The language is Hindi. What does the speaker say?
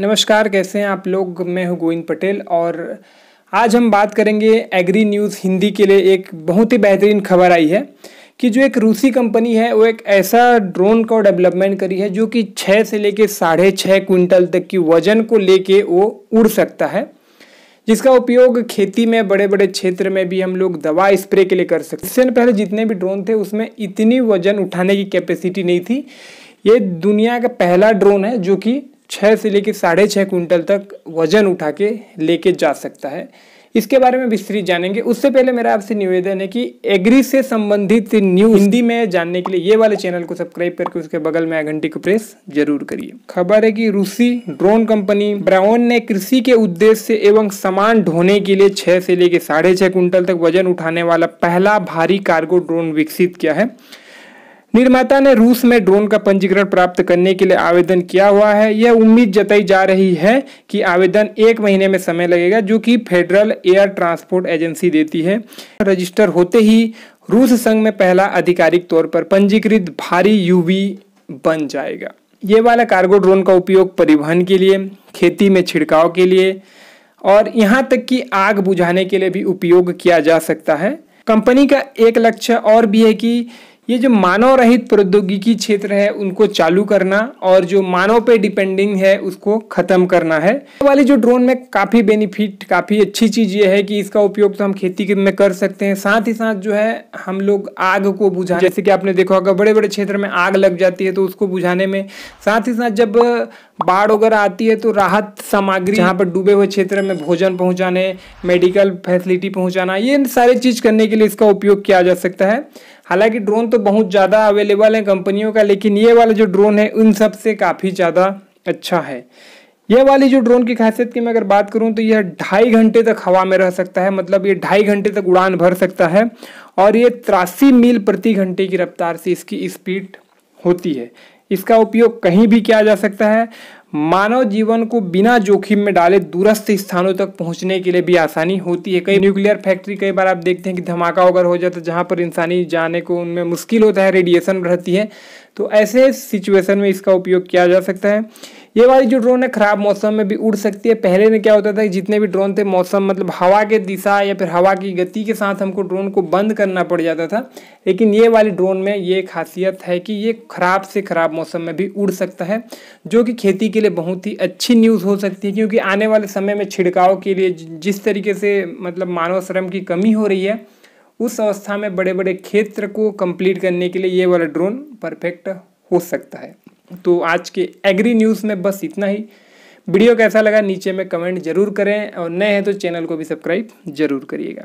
नमस्कार कैसे हैं आप लोग मैं हूं गोविंद पटेल और आज हम बात करेंगे एग्री न्यूज़ हिंदी के लिए एक बहुत ही बेहतरीन खबर आई है कि जो एक रूसी कंपनी है वो एक ऐसा ड्रोन का डेवलपमेंट करी है जो कि छः से लेके साढ़े छः क्विंटल तक की वजन को लेके वो उड़ सकता है जिसका उपयोग खेती में बड़े बड़े क्षेत्र में भी हम लोग दवा स्प्रे के लिए कर सकते इससे पहले जितने भी ड्रोन थे उसमें इतनी वजन उठाने की कैपेसिटी नहीं थी ये दुनिया का पहला ड्रोन है जो कि छः से लेकर साढ़े छः कुंटल तक वजन उठा के लेके जा सकता है इसके बारे में विस्तृत जानेंगे उससे पहले मेरा आपसे निवेदन है कि एग्री से संबंधित न्यूज हिंदी में जानने के लिए ये वाले चैनल को सब्सक्राइब करके उसके बगल में घंटी को प्रेस जरूर करिए खबर है कि रूसी ड्रोन कंपनी ब्राउन ने कृषि के उद्देश्य एवं सामान ढोने के लिए छह से लेकर साढ़े छह कुंटल तक वजन उठाने वाला पहला भारी कार्गो ड्रोन विकसित किया है निर्माता ने रूस में ड्रोन का पंजीकरण प्राप्त करने के लिए आवेदन किया हुआ है यह उम्मीद जताई जा रही है कि आवेदन एक महीने में समय लगेगा जो कि फेडरल एयर ट्रांसपोर्ट एजेंसी देती है रजिस्टर होते ही रूस संघ में पहला आधिकारिक तौर पर पंजीकृत भारी यूवी बन जाएगा ये वाला कार्गो ड्रोन का उपयोग परिवहन के लिए खेती में छिड़काव के लिए और यहाँ तक कि आग बुझाने के लिए भी उपयोग किया जा सकता है कंपनी का एक लक्ष्य और भी है कि ये जो मानव रहित प्रौद्योगिकी क्षेत्र है उनको चालू करना और जो मानव पे डिपेंडिंग है उसको ख़त्म करना है वाले जो ड्रोन में काफ़ी बेनिफिट काफ़ी अच्छी चीज़ ये है कि इसका उपयोग तो हम खेती में कर सकते हैं साथ ही साथ जो है हम लोग आग को बुझा जैसे कि आपने देखा होगा बड़े बड़े क्षेत्र में आग लग जाती है तो उसको बुझाने में साथ ही साथ जब बाढ़ वगैरह आती है तो राहत सामग्री यहाँ पर डूबे हुए क्षेत्र में भोजन पहुँचाने मेडिकल फैसिलिटी पहुँचाना ये सारी चीज़ करने के लिए इसका उपयोग किया जा सकता है हालांकि ड्रोन तो बहुत ज़्यादा अवेलेबल है कंपनियों का लेकिन ये वाला जो ड्रोन है उन सब से काफ़ी ज़्यादा अच्छा है यह वाली जो ड्रोन की खासियत की मैं अगर बात करूं तो यह ढाई घंटे तक हवा में रह सकता है मतलब ये ढाई घंटे तक उड़ान भर सकता है और ये तिरासी मील प्रति घंटे की रफ्तार से इसकी स्पीड होती है इसका उपयोग कहीं भी किया जा सकता है मानव जीवन को बिना जोखिम में डाले दूरस्थ स्थानों तक पहुंचने के लिए भी आसानी होती है कई न्यूक्लियर फैक्ट्री कई बार आप देखते हैं कि धमाका वगैरह हो जाता है जहाँ पर इंसानी जाने को उनमें मुश्किल होता है रेडिएशन रहती है तो ऐसे सिचुएशन में इसका उपयोग किया जा सकता है ये वाली जो ड्रोन है खराब मौसम में भी उड़ सकती है पहले में क्या होता था कि जितने भी ड्रोन थे मौसम मतलब हवा के दिशा या फिर हवा की गति के साथ हमको ड्रोन को बंद करना पड़ जाता था लेकिन ये वाली ड्रोन में ये खासियत है कि ये खराब से खराब मौसम में भी उड़ सकता है जो कि खेती के लिए बहुत ही अच्छी न्यूज़ हो सकती है क्योंकि आने वाले समय में छिड़काव के लिए जिस तरीके से मतलब मानव श्रम की कमी हो रही है उस अवस्था में बड़े बड़े क्षेत्र को कंप्लीट करने के लिए ये वाला ड्रोन परफेक्ट हो सकता है तो आज के एग्री न्यूज़ में बस इतना ही वीडियो कैसा लगा नीचे में कमेंट जरूर करें और नए हैं तो चैनल को भी सब्सक्राइब जरूर करिएगा